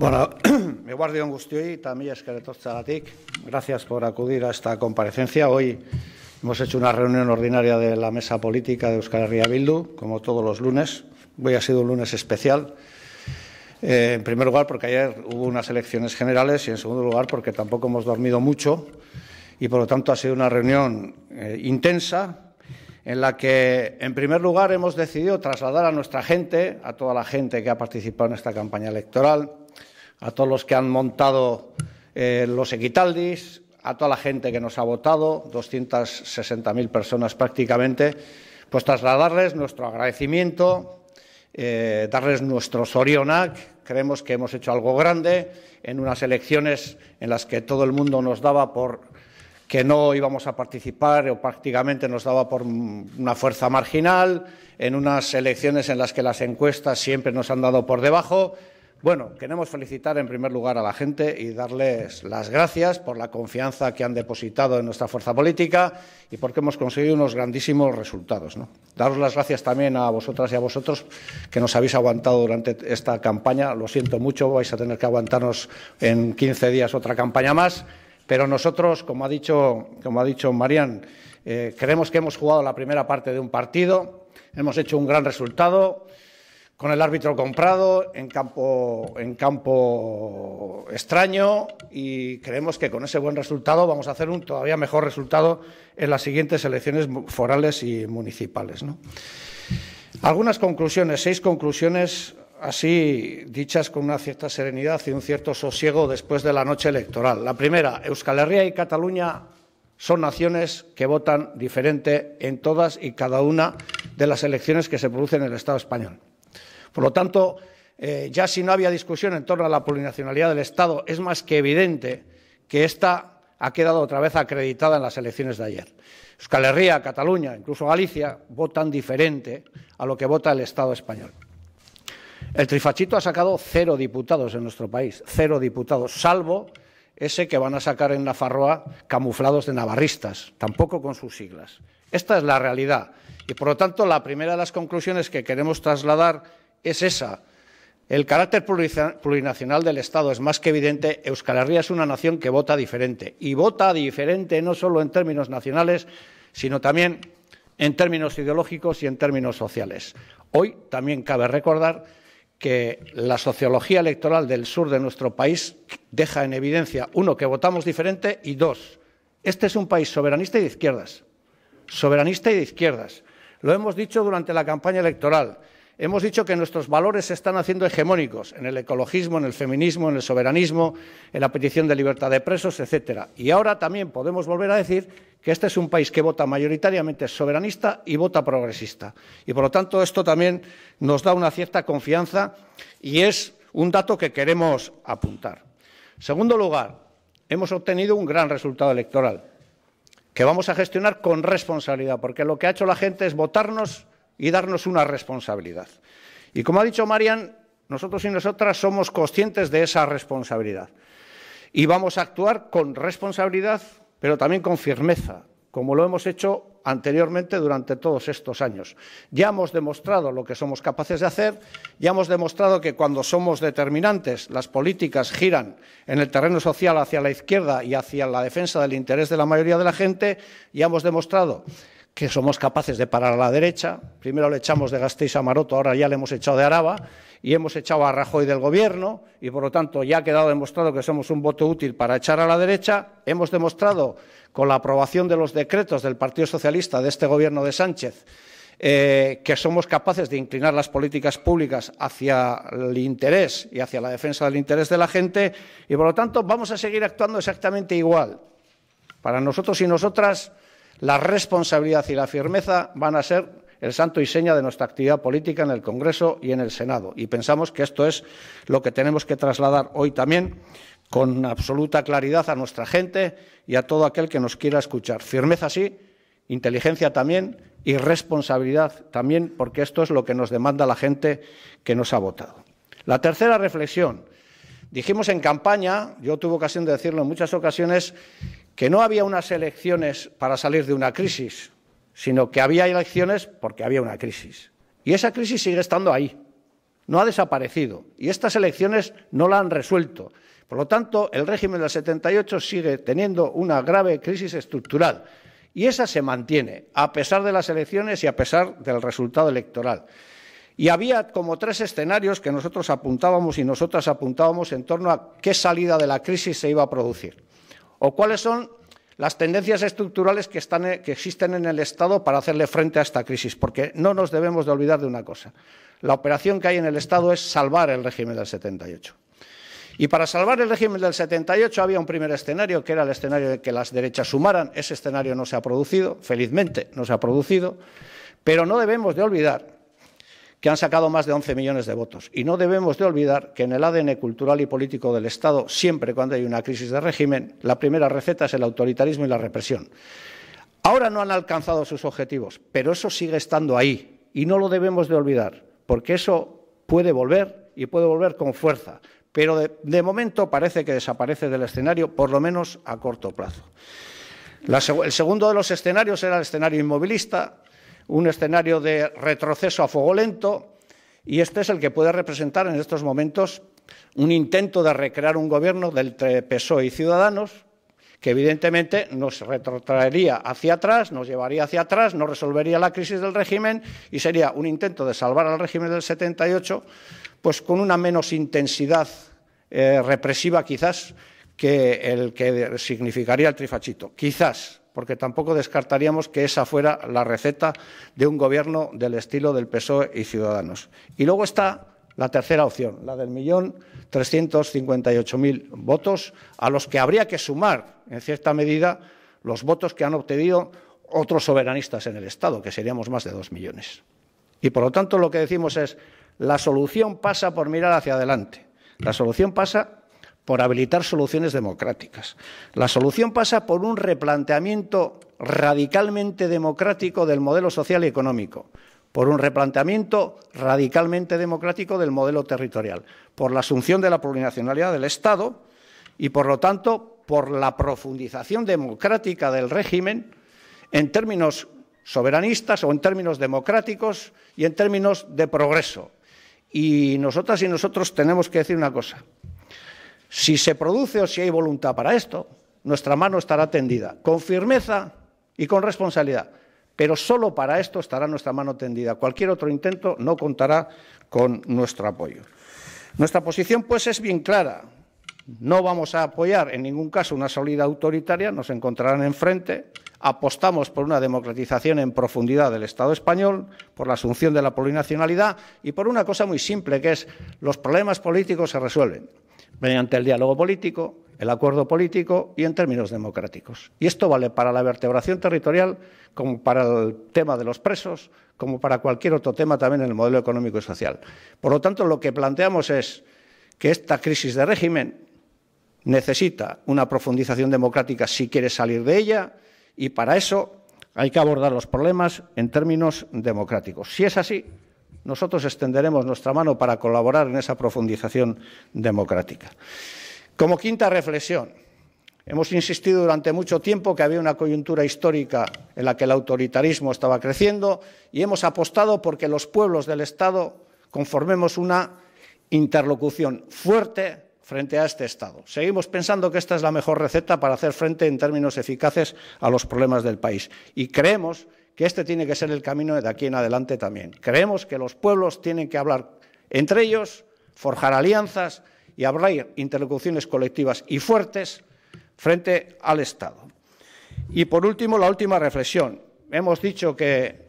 Bueno, me un y a la TIC. Gracias por acudir a esta comparecencia. Hoy hemos hecho una reunión ordinaria de la mesa política de Euskal Herria como todos los lunes. Hoy ha sido un lunes especial. Eh, en primer lugar, porque ayer hubo unas elecciones generales y, en segundo lugar, porque tampoco hemos dormido mucho y, por lo tanto, ha sido una reunión eh, intensa en la que, en primer lugar, hemos decidido trasladar a nuestra gente, a toda la gente que ha participado en esta campaña electoral, a todos los que han montado eh, los equitaldis, a toda la gente que nos ha votado, 260.000 personas prácticamente, pues trasladarles nuestro agradecimiento, eh, darles nuestro sorionac. Creemos que hemos hecho algo grande en unas elecciones en las que todo el mundo nos daba por que no íbamos a participar o prácticamente nos daba por una fuerza marginal, en unas elecciones en las que las encuestas siempre nos han dado por debajo. Bueno, queremos felicitar en primer lugar a la gente y darles las gracias por la confianza que han depositado en nuestra fuerza política y porque hemos conseguido unos grandísimos resultados. Daros las gracias también a vosotras y a vosotros que nos habéis aguantado durante esta campaña. Lo siento mucho, vais a tener que aguantarnos en 15 días otra campaña más, pero nosotros, como ha dicho, como ha eh, creemos que hemos jugado la primera parte de un partido, hemos hecho un gran resultado con el árbitro comprado, en campo, extraño y creemos que con ese buen resultado vamos a hacer un todavía mejor resultado en las siguientes elecciones forales y municipales. Algunas conclusiones, seis conclusiones así dichas con una cierta serenidad y un cierto sosiego después de la noche electoral. La primera, Euskal Herria y Cataluña son naciones que votan diferente en todas y cada una de las elecciones que se producen en el Estado español. Por lo tanto, eh, ya si no había discusión en torno a la plurinacionalidad del Estado, es más que evidente que ésta ha quedado otra vez acreditada en las elecciones de ayer. Euskal Herria, Cataluña, incluso Galicia votan diferente a lo que vota el Estado español. El trifachito ha sacado cero diputados en nuestro país, cero diputados, salvo ese que van a sacar en Nafarroa camuflados de navarristas, tampoco con sus siglas. Esta es la realidad y, por lo tanto, la primera de las conclusiones que queremos trasladar es esa. El carácter plurinacional del Estado es más que evidente. Euskal Herria es una nación que vota diferente. Y vota diferente no solo en términos nacionales, sino también en términos ideológicos y en términos sociales. Hoy también cabe recordar que la sociología electoral del sur de nuestro país deja en evidencia, uno, que votamos diferente y dos, este es un país soberanista y de izquierdas. Soberanista y de izquierdas. Lo hemos dicho durante la campaña electoral Hemos dicho que nuestros valores se están haciendo hegemónicos en el ecologismo, en el feminismo, en el soberanismo, en la petición de libertad de presos, etcétera. Y ahora también podemos volver a decir que este es un país que vota mayoritariamente soberanista y vota progresista. Y por lo tanto esto también nos da una cierta confianza y es un dato que queremos apuntar. En segundo lugar, hemos obtenido un gran resultado electoral que vamos a gestionar con responsabilidad, porque lo que ha hecho la gente es votarnos y darnos una responsabilidad. Y como ha dicho Marian, nosotros y nosotras somos conscientes de esa responsabilidad. Y vamos a actuar con responsabilidad, pero también con firmeza, como lo hemos hecho anteriormente durante todos estos años. Ya hemos demostrado lo que somos capaces de hacer, ya hemos demostrado que cuando somos determinantes las políticas giran en el terreno social hacia la izquierda y hacia la defensa del interés de la mayoría de la gente, ya hemos demostrado que somos capaces de parar a la derecha. Primero le echamos de Gasteiz a Maroto, ahora ya le hemos echado de Araba y hemos echado a Rajoy del gobierno y por lo tanto ya ha quedado demostrado que somos un voto útil para echar a la derecha. Hemos demostrado con la aprobación de los decretos del Partido Socialista de este gobierno de Sánchez eh, que somos capaces de inclinar las políticas públicas hacia el interés y hacia la defensa del interés de la gente y por lo tanto vamos a seguir actuando exactamente igual. Para nosotros y nosotras la responsabilidad y la firmeza van a ser el santo y seña de nuestra actividad política en el Congreso y en el Senado. Y pensamos que esto es lo que tenemos que trasladar hoy también con absoluta claridad a nuestra gente y a todo aquel que nos quiera escuchar. Firmeza sí, inteligencia también y responsabilidad también, porque esto es lo que nos demanda la gente que nos ha votado. La tercera reflexión. Dijimos en campaña, yo tuve ocasión de decirlo en muchas ocasiones, que no había unas elecciones para salir de una crisis, sino que había elecciones porque había una crisis. Y esa crisis sigue estando ahí, no ha desaparecido, y estas elecciones no la han resuelto. Por lo tanto, el régimen del 78 sigue teniendo una grave crisis estructural, y esa se mantiene, a pesar de las elecciones y a pesar del resultado electoral. Y había como tres escenarios que nosotros apuntábamos y nosotras apuntábamos en torno a qué salida de la crisis se iba a producir o cuáles son las tendencias estructurales e, que, existen en el Estado para hacerle frente a esta crisis, porque no nos debemos de olvidar de una cosa. La operación que hay en el Estado es salvar el régimen del 78. Y para salvar el régimen del 78 había un primer escenario, que era el escenario de que las derechas sumaran. Ese escenario no se ha producido, felizmente no se ha producido, pero no debemos de olvidar que han sacado más de 11 millones de votos. Y no debemos de olvidar que en el ADN cultural y político del Estado, siempre cuando hay una crisis de régimen, la primera receta es el autoritarismo y la represión. Ahora no han alcanzado sus objetivos, pero eso sigue estando ahí y no lo debemos de olvidar, porque eso puede volver y puede volver con fuerza, pero de, momento parece que desaparece del escenario, por lo menos a corto plazo. el segundo de los escenarios era el escenario inmovilista, un escenario de retroceso a fuego lento y este es el que puede representar en estos momentos un intento de recrear un gobierno entre PSOE y Ciudadanos que evidentemente nos retrotraería hacia atrás, nos llevaría hacia atrás, no resolvería la crisis del régimen y sería un intento de salvar al régimen del 78 pues con una menos intensidad eh, represiva quizás que el que significaría el trifachito. Quizás, porque tampoco descartaríamos que esa fuera la receta de un gobierno del estilo del PSOE y Ciudadanos. Y luego está la tercera opción, la del millón trescientos cincuenta y ocho mil votos, a los que habría que sumar, en cierta medida, los votos que han obtenido otros soberanistas en el Estado, que seríamos más de dos millones. Y por lo tanto, lo que decimos es la solución pasa por mirar hacia adelante. La solución pasa por habilitar soluciones democráticas. La solución pasa por un replanteamiento radicalmente democrático del modelo social y económico, por un replanteamiento radicalmente democrático del modelo territorial, por la asunción de la plurinacionalidad del Estado y, por lo tanto, por la profundización democrática del régimen en términos soberanistas o en términos democráticos y en términos de progreso. Y nosotras y nosotros tenemos que decir una cosa. Si se produce o si hay voluntad para esto, nuestra mano estará tendida, con firmeza y con responsabilidad. Pero solo para esto estará nuestra mano tendida. Cualquier otro intento no contará con nuestro apoyo. Nuestra posición, pues, es bien clara. No vamos a apoyar en ningún caso una salida autoritaria, nos encontrarán enfrente. Apostamos por una democratización en profundidad del Estado español, por la asunción de la plurinacionalidad y por una cosa muy simple, que es los problemas políticos se resuelven mediante el diálogo político, el acuerdo político y en términos democráticos. Y esto vale para la vertebración territorial, como para el tema de los presos, como para cualquier otro tema también en el modelo económico y social. Por lo tanto, lo que planteamos es que esta crisis de régimen necesita una profundización democrática si quiere salir de ella y para eso hay que abordar los problemas en términos democráticos. Si es así, nosotros extenderemos nuestra mano para colaborar en esa profundización democrática. Como quinta reflexión, hemos insistido durante mucho tiempo que había una coyuntura histórica en la que el autoritarismo estaba creciendo y hemos apostado porque los pueblos del Estado conformemos una interlocución fuerte frente a este Estado. Seguimos pensando que esta es la mejor receta para hacer frente en términos eficaces a los problemas del país y creemos que este tiene que ser el camino de aquí en adelante también. Creemos que los pueblos tienen que hablar entre ellos, forjar alianzas y abrir interlocuciones colectivas y fuertes frente al Estado. Y por último, la última reflexión. Hemos dicho que,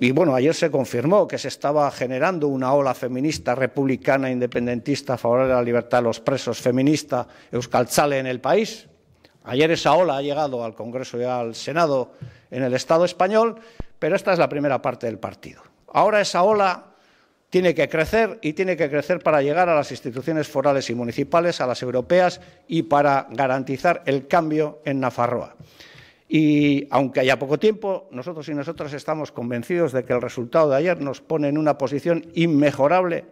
y bueno, ayer se confirmó que se estaba generando una ola feminista, republicana, independentista, a favor de la libertad de los presos, feminista, euskaltzale en el país. Ayer esa ola ha llegado al Congreso y al Senado en el Estado español, pero esta es la primera parte del partido. Ahora esa ola tiene que crecer y tiene que crecer para llegar a las instituciones forales y municipales, a las europeas y para garantizar el cambio en Nafarroa. Y aunque haya poco tiempo, nosotros y nosotras estamos convencidos de que el resultado de ayer nos pone en una posición inmejorable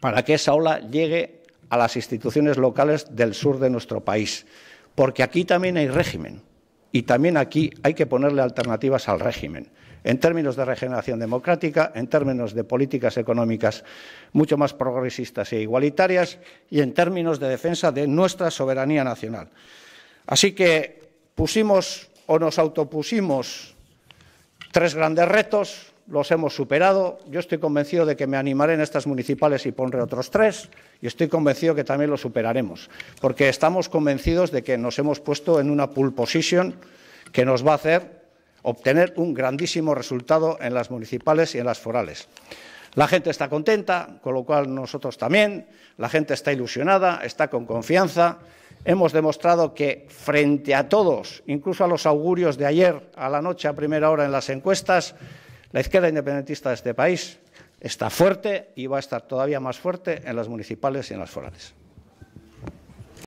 para que esa ola llegue a las instituciones locales del sur de nuestro país porque aquí también hay régimen y también aquí hay que ponerle alternativas al régimen, en términos de regeneración democrática, en términos de políticas económicas mucho más progresistas e igualitarias y en términos de defensa de nuestra soberanía nacional. Así que pusimos o nos autopusimos tres grandes retos los hemos superado. Yo estoy convencido de que me animaré en estas municipales y pondré otros tres, y estoy convencido que también los superaremos, porque estamos convencidos de que nos hemos puesto en una pull position que nos va a hacer obtener un grandísimo resultado en las municipales y en las forales. La gente está contenta, con lo cual nosotros también, la gente está ilusionada, está con confianza. Hemos demostrado que frente a todos, incluso a los augurios de ayer a la noche a primera hora en las encuestas, la izquierda independentista de este país está fuerte y va a estar todavía más fuerte en las municipales y en las forales.